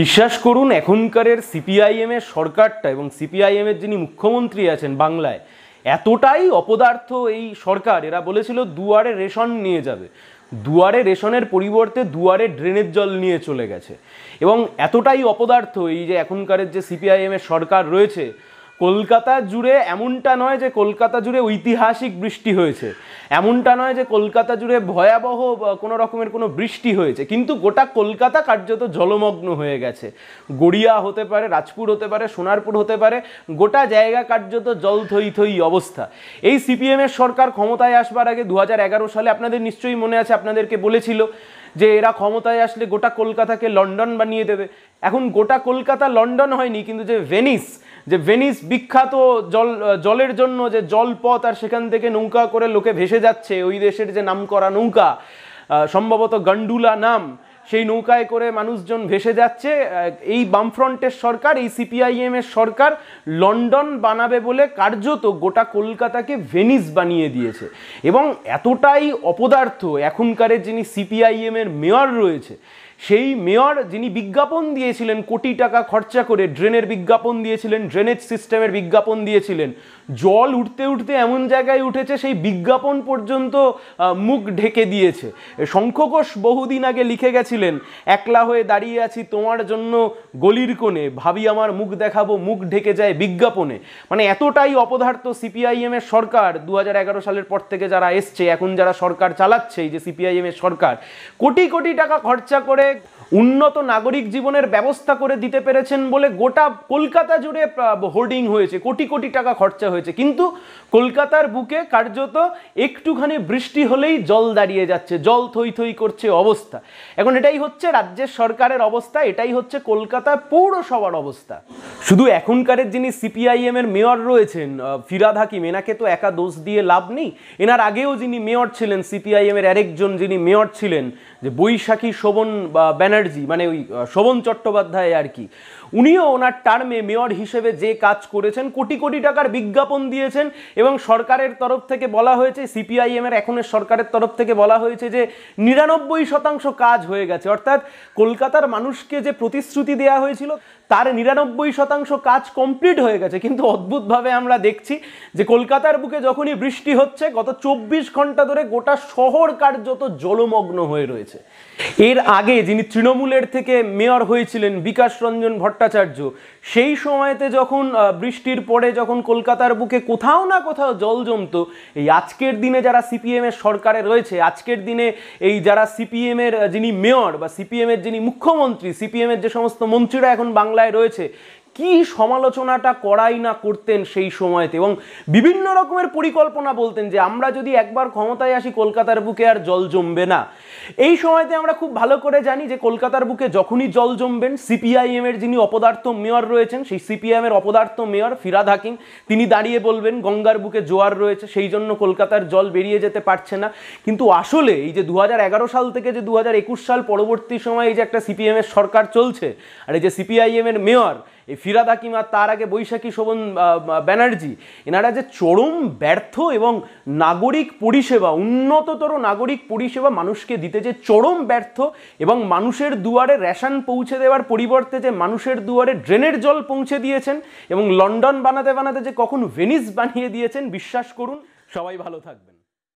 বিশ্বাস করুন এখনকারের সিপিআইএম এর সরকারটা এবং সিপিআইএম এর যিনি মুখ্যমন্ত্রী আছেন বাংলায় এতটাই অপদার্থ এই সরকার এরা বলেছিল দুয়ারে রেশন নিয়ে যাবে দুয়ারে রেশনের পরিবর্তে দুয়ারে ড্রেনের জল নিয়ে চলে গেছে এবং এতটাই অপদার্থ এই যে এখনকারের যে সিপিআইএমের সরকার রয়েছে কলকাতা জুড়ে এমনটা নয় যে কলকাতা জুড়ে ঐতিহাসিক বৃষ্টি হয়েছে এমনটা নয় যে কলকাতা জুড়ে ভয়াবহ কোনো রকমের কোনো বৃষ্টি হয়েছে কিন্তু গোটা কলকাতা কার্যত জলমগ্ন হয়ে গেছে গড়িয়া হতে পারে রাজপুর হতে পারে সোনারপুর হতে পারে গোটা জায়গা কার্যত জল থই থই অবস্থা এই সিপিএমের সরকার ক্ষমতায় আসবার আগে দু সালে আপনাদের নিশ্চয়ই মনে আছে আপনাদেরকে বলেছিল যে এরা ক্ষমতায় আসলে গোটা কলকাতাকে লন্ডন বানিয়ে দেবে এখন গোটা কলকাতা লন্ডন হয়নি কিন্তু যে ভেনিস যে ভেনিস বিখ্যাত জল জলের জন্য যে জলপথ আর সেখান থেকে নৌকা করে লোকে ভেসে যাচ্ছে ওই দেশের যে নাম করা নৌকা সম্ভবত গন্ডুলা নাম সেই নৌকায় করে মানুষজন ভেসে যাচ্ছে এই বামফ্রন্টের সরকার এই সিপিআইএম এর সরকার লন্ডন বানাবে বলে কার্যত গোটা কলকাতাকে ভেনিস বানিয়ে দিয়েছে এবং এতটাই অপদার্থ এখনকারের যিনি সিপিআইএম এর মেয়র রয়েছে সেই মেয়র যিনি বিজ্ঞাপন দিয়েছিলেন কোটি টাকা খরচা করে ড্রেনের বিজ্ঞাপন দিয়েছিলেন ড্রেনেজ সিস্টেমের বিজ্ঞাপন দিয়েছিলেন জল উঠতে উঠতে এমন জায়গায় উঠেছে সেই বিজ্ঞাপন পর্যন্ত মুখ ঢেকে দিয়েছে শঙ্খকোষ বহুদিন আগে লিখে গেছিলেন একলা হয়ে দাঁড়িয়ে আছি তোমার জন্য গলির কোণে ভাবি আমার মুখ দেখাবো মুখ ঢেকে যায় বিজ্ঞাপনে মানে এতটাই অপদার্থ সিপিআইএমের সরকার দু সালের পর থেকে যারা এসছে এখন যারা সরকার চালাচ্ছে এই যে সিপিআইএমের সরকার কোটি কোটি টাকা খরচা করে করে উন্নত নাগরিক জীবনের ব্যবস্থা করে দিতে পেরেছেন বলে গোটা কলকাতা জুড়ে হোর্ডিং হয়েছে কোটি কোটি টাকা খরচা হয়েছে কিন্তু কলকাতার বুকে কার্যত একটুখানি বৃষ্টি হলেই জল দাঁড়িয়ে যাচ্ছে জল থই থই করছে অবস্থা এখন এটাই হচ্ছে রাজ্যের সরকারের অবস্থা এটাই হচ্ছে কলকাতা পৌরসভার অবস্থা শুধু এখনকারের যিনি সিপিআইএম এর মেয়র রয়েছেন ফিরাদ হাকিম এনাকে তো একা দোষ দিয়ে লাভ নেই এনার আগেও যিনি মেয়র ছিলেন সিপিআইএম এর আরেকজন যিনি মেয়র ছিলেন যে বৈশাখী শোভন ব্যানার্জি মানে ওই শোভন চট্টোপাধ্যায় আর কি উনিও ওনার টার্মে মেয়র হিসেবে যে কাজ করেছেন কোটি কোটি টাকার বিজ্ঞাপন দিয়েছেন এবং সরকারের তরফ থেকে বলা হয়েছে সিপিআইএমের এখনের সরকারের তরফ থেকে বলা হয়েছে যে নিরানব্বই শতাংশ কাজ হয়ে গেছে অর্থাৎ কলকাতার মানুষকে যে প্রতিশ্রুতি দেওয়া হয়েছিল তার নিরানব্বই শতাংশ কাজ কমপ্লিট হয়ে গেছে কিন্তু অদ্ভুতভাবে আমরা দেখছি যে কলকাতার বুকে যখনই বৃষ্টি হচ্ছে গত চব্বিশ ঘন্টা ধরে গোটা শহর কার্যত জলমগ্ন হয়ে রয়েছে এর আগে যিনি তৃণমূলের থেকে মেয়র হয়েছিলেন বিকাশ রঞ্জন ভট্টাচার্য সেই সময়তে যখন বৃষ্টির পরে যখন কলকাতার বুকে কোথাও না কোথাও জল জমত এই আজকের দিনে যারা সিপিএমের সরকারে রয়েছে আজকের দিনে এই যারা সিপিএমের যিনি মেয়র বা সিপিএমের যিনি মুখ্যমন্ত্রী সিপিএমের যে সমস্ত মন্ত্রীরা এখন বাংলা বাংলায় রয়েছে কি সমালোচনাটা করাই না করতেন সেই সময়তে এবং বিভিন্ন রকমের পরিকল্পনা বলতেন যে আমরা যদি একবার ক্ষমতায় আসি কলকাতার বুকে আর জল জমবে না এই সময়তে আমরা খুব ভালো করে জানি যে কলকাতার বুকে যখনই জল জমবেন সিপিআইএম এর যিনি অপদার্থ মেয়র রয়েছেন সেই সিপিআইএম এর অপদার্থ মেয়র ফিরাদ হাকিম তিনি দাঁড়িয়ে বলবেন গঙ্গার বুকে জোয়ার রয়েছে সেই জন্য কলকাতার জল বেরিয়ে যেতে পারছে না কিন্তু আসলে এই যে দু সাল থেকে যে দু সাল পরবর্তী সময় এই যে একটা সিপিএমের এর সরকার চলছে আর এই যে সিপিআইএম এর মেয়র এই ফিরাদ হাকিম আর তার আগে বৈশাখী শোভন ব্যানার্জি এনারা যে চরম ব্যর্থ এবং নাগরিক পরিষেবা উন্নততর নাগরিক পরিষেবা মানুষকে দিতে যে চরম ব্যর্থ এবং মানুষের দুয়ারে রেশন পৌঁছে দেওয়ার পরিবর্তে যে মানুষের দুয়ারে ড্রেনের জল পৌঁছে দিয়েছেন এবং লন্ডন বানাতে বানাতে যে কখন ভেনিস বানিয়ে দিয়েছেন বিশ্বাস করুন সবাই ভালো থাকবেন